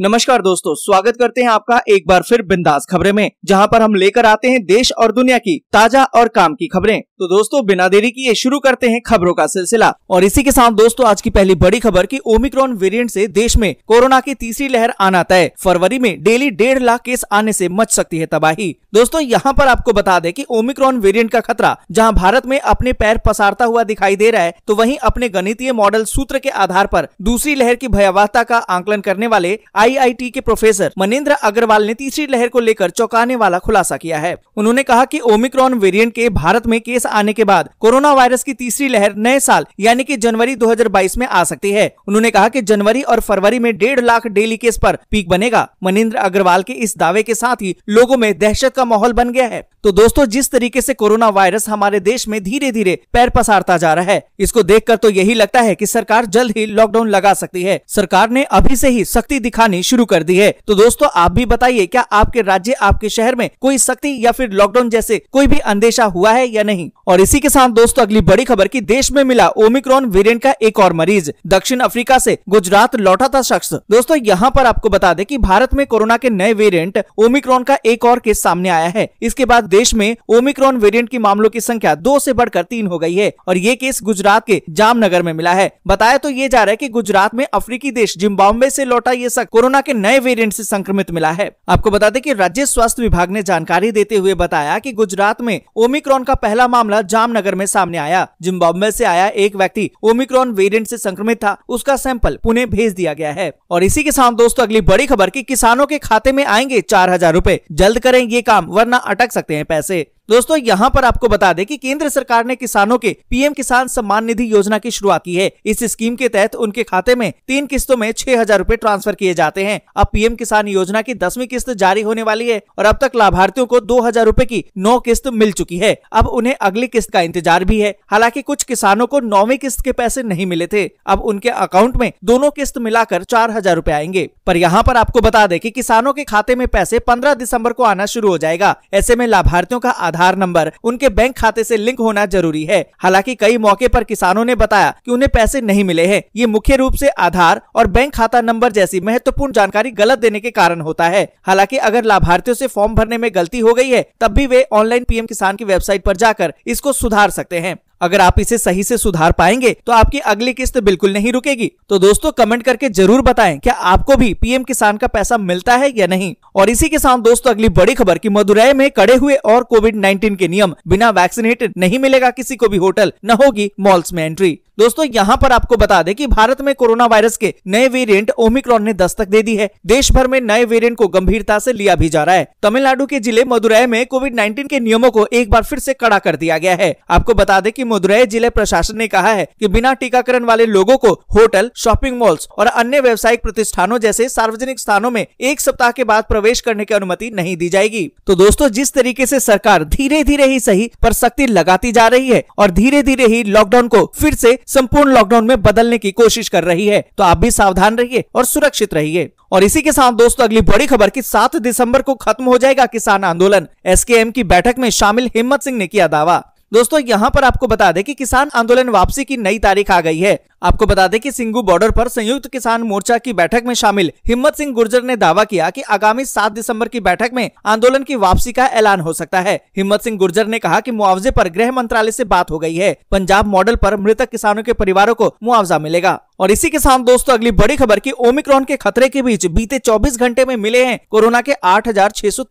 नमस्कार दोस्तों स्वागत करते हैं आपका एक बार फिर बिंदास खबरें में जहां पर हम लेकर आते हैं देश और दुनिया की ताजा और काम की खबरें तो दोस्तों बिना देरी किए शुरू करते हैं खबरों का सिलसिला और इसी के साथ दोस्तों आज की पहली बड़ी खबर कि ओमिक्रॉन वेरिएंट से देश में कोरोना की तीसरी लहर आना तय फरवरी में डेली डेढ़ लाख केस आने ऐसी मच सकती है तबाही दोस्तों यहाँ पर आपको बता दें की ओमिक्रॉन वेरियंट का खतरा जहाँ भारत में अपने पैर पसारता हुआ दिखाई दे रहा है तो वही अपने गणितीय मॉडल सूत्र के आधार आरोप दूसरी लहर की भयावहता का आंकलन करने वाले आई आईआईटी के प्रोफेसर मनेन्द्र अग्रवाल ने तीसरी लहर को लेकर चौंकाने वाला खुलासा किया है उन्होंने कहा कि ओमिक्रॉन वेरिएंट के भारत में केस आने के बाद कोरोना वायरस की तीसरी लहर नए साल यानी कि जनवरी 2022 में आ सकती है उन्होंने कहा कि जनवरी और फरवरी में डेढ़ लाख डेली केस पर पीक बनेगा मनेन्द्र अग्रवाल के इस दावे के साथ ही लोगों में दहशत का माहौल बन गया है तो दोस्तों जिस तरीके से कोरोना वायरस हमारे देश में धीरे धीरे पैर पसारता जा रहा है इसको देखकर तो यही लगता है कि सरकार जल्द ही लॉकडाउन लगा सकती है सरकार ने अभी से ही सख्ती दिखाने करनी शुरू कर दी है तो दोस्तों आप भी बताइए क्या आपके राज्य आपके शहर में कोई सख्ती या फिर लॉकडाउन जैसे कोई भी अंदेशा हुआ है या नहीं और इसी के साथ दोस्तों अगली बड़ी खबर की देश में मिला ओमिक्रॉन वेरियंट का एक और मरीज दक्षिण अफ्रीका ऐसी गुजरात लौटा था शख्स दोस्तों यहाँ पर आपको बता दे की भारत में कोरोना के नए वेरियंट ओमिक्रॉन का एक और केस सामने आया है इसके बाद देश में ओमिक्रॉन वेरियंट के मामलों की संख्या दो ऐसी बढ़कर तीन हो गई है और ये केस गुजरात के जामनगर में मिला है बताया तो ये जा रहा है की गुजरात में अफ्रीकी देश जिम्बाब्वे ऐसी लौटा ये शख्स कोरोना के नए वेरिएंट से संक्रमित मिला है आपको बता दें कि राज्य स्वास्थ्य विभाग ने जानकारी देते हुए बताया कि गुजरात में ओमिक्रॉन का पहला मामला जामनगर में सामने आया जिम्बाब्वे से आया एक व्यक्ति ओमिक्रॉन वेरिएंट से संक्रमित था उसका सैंपल पुणे भेज दिया गया है और इसी के साथ दोस्तों अगली बड़ी खबर की किसानों के खाते में आएंगे चार हजार रूपए जल्द करें ये काम वरना अटक सकते हैं पैसे दोस्तों यहाँ पर आपको बता दें कि केंद्र सरकार ने किसानों के पीएम किसान सम्मान निधि योजना की शुरुआत की है इस स्कीम के तहत उनके खाते में तीन किस्तों में छह हजार रूपए ट्रांसफर किए जाते हैं अब पीएम किसान योजना की दसवीं किस्त जारी होने वाली है और अब तक लाभार्थियों को दो हजार रूपए की नौ किस्त मिल चुकी है अब उन्हें अगली किस्त का इंतजार भी है हालांकि कुछ किसानों को नौवीं किस्त के पैसे नहीं मिले थे अब उनके अकाउंट में दोनों किस्त मिलाकर चार हजार रूपए आएंगे पर यहाँ पर आपको बता दें कि किसानों के खाते में पैसे पंद्रह दिसम्बर को आना शुरू हो जाएगा ऐसे में लाभार्थियों का आधार आधार नंबर उनके बैंक खाते से लिंक होना जरूरी है हालांकि कई मौके पर किसानों ने बताया कि उन्हें पैसे नहीं मिले हैं ये मुख्य रूप से आधार और बैंक खाता नंबर जैसी महत्वपूर्ण जानकारी गलत देने के कारण होता है हालांकि अगर लाभार्थियों से फॉर्म भरने में गलती हो गई है तब भी वे ऑनलाइन पीएम किसान की वेबसाइट पर जाकर इसको सुधार सकते हैं अगर आप इसे सही से सुधार पाएंगे तो आपकी अगली किस्त बिल्कुल नहीं रुकेगी तो दोस्तों कमेंट करके जरूर बताएं क्या आपको भी पीएम किसान का पैसा मिलता है या नहीं और इसी के साथ दोस्तों अगली बड़ी खबर की मदुरई में कड़े हुए और कोविड नाइन्टीन के नियम बिना वैक्सीनेटेड नहीं मिलेगा किसी को भी होटल न होगी मॉल्स में एंट्री दोस्तों यहाँ पर आपको बता दें कि भारत में कोरोना वायरस के नए वेरिएंट ओमिक्रॉन ने दस्तक दे दी है देश भर में नए वेरिएंट को गंभीरता से लिया भी जा रहा है तमिलनाडु के जिले मदुरई में कोविड 19 के नियमों को एक बार फिर से कड़ा कर दिया गया है आपको बता दें कि मदुरई जिले प्रशासन ने कहा है कि बिना टीकाकरण वाले लोगों को होटल शॉपिंग मॉल्स और अन्य व्यवसायिक प्रतिष्ठानों जैसे सार्वजनिक स्थानों में एक सप्ताह के बाद प्रवेश करने की अनुमति नहीं दी जाएगी तो दोस्तों जिस तरीके ऐसी सरकार धीरे धीरे ही सही पर सख्ती लगाती जा रही है और धीरे धीरे ही लॉकडाउन को फिर ऐसी संपूर्ण लॉकडाउन में बदलने की कोशिश कर रही है तो आप भी सावधान रहिए और सुरक्षित रहिए और इसी के साथ दोस्तों अगली बड़ी खबर की 7 दिसंबर को खत्म हो जाएगा किसान आंदोलन एसकेएम की बैठक में शामिल हिम्मत सिंह ने किया दावा दोस्तों यहाँ पर आपको बता दें कि किसान आंदोलन वापसी की नई तारीख आ गई है आपको बता दें कि सिंगू बॉर्डर पर संयुक्त किसान मोर्चा की बैठक में शामिल हिम्मत सिंह गुर्जर ने दावा किया कि आगामी 7 दिसंबर की बैठक में आंदोलन की वापसी का ऐलान हो सकता है हिम्मत सिंह गुर्जर ने कहा कि मुआवजे पर गृह मंत्रालय से बात हो गई है पंजाब मॉडल पर मृतक किसानों के परिवारों को मुआवजा मिलेगा और इसी के साथ दोस्तों अगली बड़ी खबर की ओमिक्रॉन के खतरे के बीच बीते चौबीस घंटे में मिले हैं कोरोना के आठ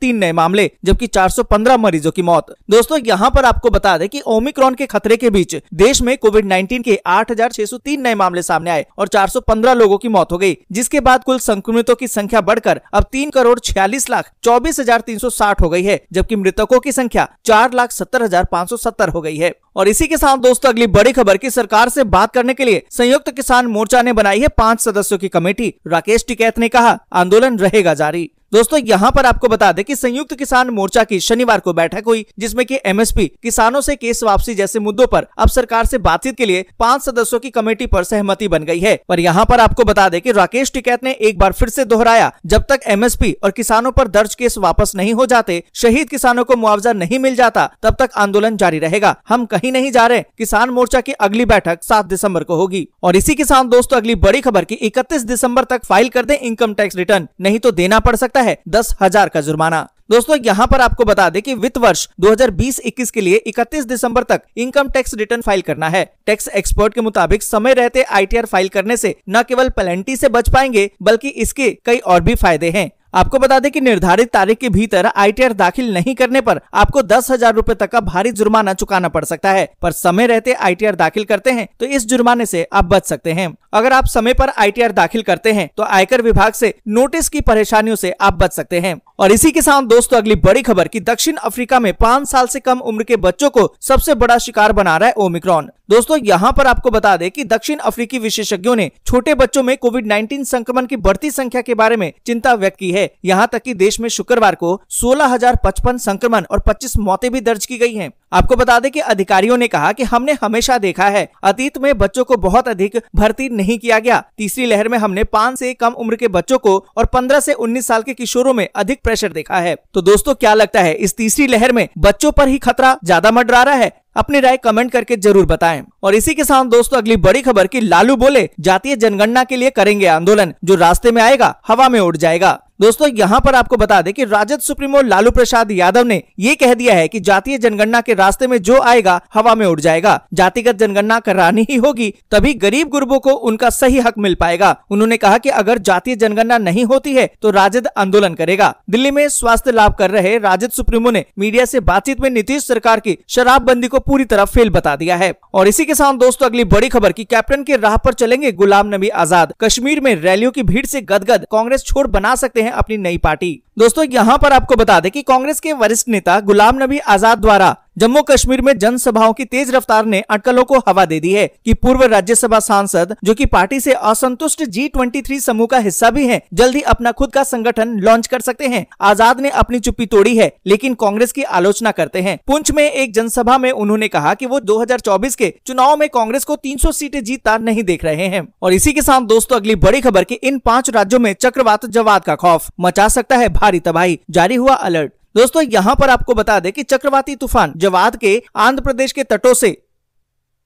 नए मामले जबकि चार मरीजों की मौत दोस्तों यहाँ पर आपको बता दें की ओमिक्रॉन के खतरे के बीच देश में कोविड नाइन्टीन के आठ तीन नए मामले सामने आए और 415 लोगों की मौत हो गई जिसके बाद कुल संक्रमितों की संख्या बढ़कर अब तीन करोड़ छियालीस लाख चौबीस हजार तीन सौ साठ हो गई है जबकि मृतकों की संख्या चार लाख सत्तर हजार पाँच सौ सत्तर हो गई है और इसी के साथ दोस्तों अगली बड़ी खबर की सरकार से बात करने के लिए संयुक्त किसान मोर्चा ने बनाई है पांच सदस्यों की कमेटी राकेश टिकैत ने कहा आंदोलन रहेगा जारी दोस्तों यहाँ पर आपको बता दें कि संयुक्त किसान मोर्चा की शनिवार को बैठक हुई जिसमें कि एमएसपी किसानों से केस वापसी जैसे मुद्दों पर अब सरकार से बातचीत के लिए पांच सदस्यों की कमेटी पर सहमति बन गई है पर यहाँ पर आपको बता दें कि राकेश टिकैत ने एक बार फिर से दोहराया जब तक एमएसपी और किसानों पर दर्ज केस वापस नहीं हो जाते शहीद किसानों को मुआवजा नहीं मिल जाता तब तक आंदोलन जारी रहेगा हम कहीं नहीं जा रहे किसान मोर्चा की अगली बैठक सात दिसम्बर को होगी और इसी के साथ दोस्तों अगली बड़ी खबर की इकतीस दिसम्बर तक फाइल कर दे इनकम टैक्स रिटर्न नहीं तो देना पड़ सकता सकता है दस हजार का जुर्माना दोस्तों यहाँ पर आपको बता दें कि वित्त वर्ष 2020-21 के लिए 31 दिसंबर तक इनकम टैक्स रिटर्न फाइल करना है टैक्स एक्सपर्ट के मुताबिक समय रहते आईटीआर फाइल करने से न केवल पेलेंटी से बच पाएंगे बल्कि इसके कई और भी फायदे हैं आपको बता दें कि निर्धारित तारीख के भीतर आईटीआर दाखिल नहीं करने पर आपको दस हजार रूपए तक का भारी जुर्माना चुकाना पड़ सकता है पर समय रहते आईटीआर दाखिल करते हैं तो इस जुर्माने से आप बच सकते हैं अगर आप समय पर आईटीआर दाखिल करते हैं तो आयकर विभाग से नोटिस की परेशानियों से आप बच सकते हैं और इसी के साथ दोस्तों अगली बड़ी खबर कि दक्षिण अफ्रीका में पांच साल से कम उम्र के बच्चों को सबसे बड़ा शिकार बना रहा है ओमिक्रॉन दोस्तों यहाँ पर आपको बता दें कि दक्षिण अफ्रीकी विशेषज्ञों ने छोटे बच्चों में कोविड 19 संक्रमण की बढ़ती संख्या के बारे में चिंता व्यक्त की है यहाँ तक कि देश में शुक्रवार को सोलह संक्रमण और पच्चीस मौतें भी दर्ज की गयी है आपको बता दें कि अधिकारियों ने कहा कि हमने हमेशा देखा है अतीत में बच्चों को बहुत अधिक भर्ती नहीं किया गया तीसरी लहर में हमने पाँच से कम उम्र के बच्चों को और पंद्रह से उन्नीस साल के किशोरों में अधिक प्रेशर देखा है तो दोस्तों क्या लगता है इस तीसरी लहर में बच्चों पर ही खतरा ज्यादा मंडरा रहा है अपनी राय कमेंट करके जरूर बताएं और इसी के साथ दोस्तों अगली बड़ी खबर कि लालू बोले जातीय जनगणना के लिए करेंगे आंदोलन जो रास्ते में आएगा हवा में उड़ जाएगा दोस्तों यहाँ पर आपको बता दें कि राजद सुप्रीमो लालू प्रसाद यादव ने ये कह दिया है कि जातीय जनगणना के रास्ते में जो आएगा हवा में उड़ जाएगा जातिगत जनगणना करानी ही होगी तभी गरीब गुरबों को उनका सही हक मिल पाएगा उन्होंने कहा कि अगर जातीय जनगणना नहीं होती है तो राजद आंदोलन करेगा दिल्ली में स्वास्थ्य लाभ कर रहे राजद सुप्रीमो ने मीडिया ऐसी बातचीत में नीतीश सरकार की शराबबंदी को पूरी तरह फेल बता दिया है और इसी के साथ दोस्तों अगली बड़ी खबर की कैप्टन के राह पर चलेंगे गुलाम नबी आजाद कश्मीर में रैलियों की भीड़ ऐसी गदगद कांग्रेस छोड़ बना सकते हैं हैं अपनी नई पार्टी दोस्तों यहाँ पर आपको बता दें कि कांग्रेस के वरिष्ठ नेता गुलाम नबी आजाद द्वारा जम्मू कश्मीर में जनसभाओं की तेज रफ्तार ने अटकलों को हवा दे दी है कि पूर्व राज्यसभा सांसद जो कि पार्टी से असंतुष्ट जी ट्वेंटी समूह का हिस्सा भी हैं, जल्दी अपना खुद का संगठन लॉन्च कर सकते हैं आजाद ने अपनी चुप्पी तोड़ी है लेकिन कांग्रेस की आलोचना करते हैं पुंछ में एक जनसभा में उन्होंने कहा की वो 2024 के चुनाव में कांग्रेस को 300 सीटें जीतता नहीं देख रहे हैं और इसी के साथ दोस्तों अगली बड़ी खबर की इन पाँच राज्यों में चक्रवात जवाद का खौफ मचा सकता है भारी तबाही जारी हुआ अलर्ट दोस्तों यहाँ पर आपको बता दें कि चक्रवाती तूफान जवाद के आंध्र प्रदेश के तटों से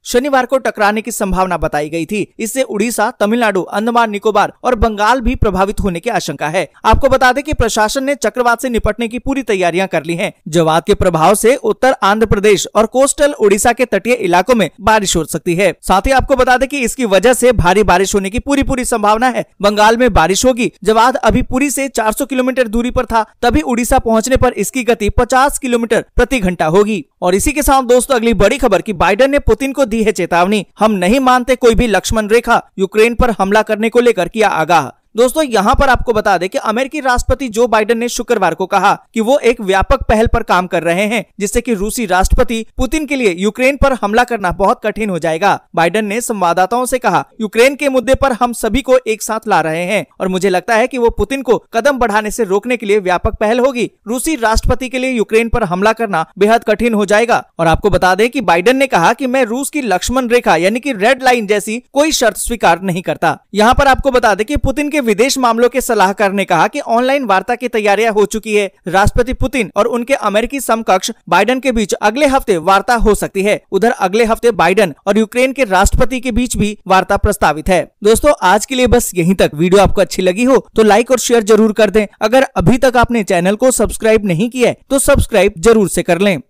शनिवार को टकराने की संभावना बताई गई थी इससे उड़ीसा तमिलनाडु अंडमान निकोबार और बंगाल भी प्रभावित होने की आशंका है आपको बता दें कि प्रशासन ने चक्रवात से निपटने की पूरी तैयारियां कर ली हैं। जवाब के प्रभाव से उत्तर आंध्र प्रदेश और कोस्टल उड़ीसा के तटीय इलाकों में बारिश हो सकती है साथ ही आपको बता दें की इसकी वजह ऐसी भारी बारिश होने की पूरी पूरी संभावना है बंगाल में बारिश होगी जवाब अभी पूरी ऐसी चार किलोमीटर दूरी आरोप था तभी उड़ीसा पहुँचने आरोप इसकी गति पचास किलोमीटर प्रति घंटा होगी और इसी के साथ दोस्तों अगली बड़ी खबर की बाइडन ने पुतिन को दी है चेतावनी हम नहीं मानते कोई भी लक्ष्मण रेखा यूक्रेन पर हमला करने को लेकर किया आगाह दोस्तों यहाँ पर आपको बता दें कि अमेरिकी राष्ट्रपति जो बाइडन ने शुक्रवार को कहा कि वो एक व्यापक पहल पर काम कर रहे हैं जिससे कि रूसी राष्ट्रपति पुतिन के लिए यूक्रेन पर हमला करना बहुत कठिन हो जाएगा बाइडन ने संवाददाताओं से कहा यूक्रेन के मुद्दे पर हम सभी को एक साथ ला रहे हैं और मुझे लगता है की वो पुतिन को कदम बढ़ाने ऐसी रोकने के लिए व्यापक पहल होगी रूसी राष्ट्रपति के लिए यूक्रेन आरोप हमला करना बेहद कठिन हो जाएगा और आपको बता दें की बाइडन ने कहा की मैं रूस की लक्ष्मण रेखा यानी की रेड लाइन जैसी कोई शर्त स्वीकार नहीं करता यहाँ पर आपको बता दें की पुतिन के विदेश मामलों के सलाहकार ने कहा कि ऑनलाइन वार्ता की तैयारियां हो चुकी है राष्ट्रपति पुतिन और उनके अमेरिकी समकक्ष बाइडन के बीच अगले हफ्ते वार्ता हो सकती है उधर अगले हफ्ते बाइडन और यूक्रेन के राष्ट्रपति के बीच भी वार्ता प्रस्तावित है दोस्तों आज के लिए बस यही तक वीडियो आपको अच्छी लगी हो तो लाइक और शेयर जरूर कर दे अगर अभी तक आपने चैनल को सब्सक्राइब नहीं किया है तो सब्सक्राइब जरूर ऐसी कर लें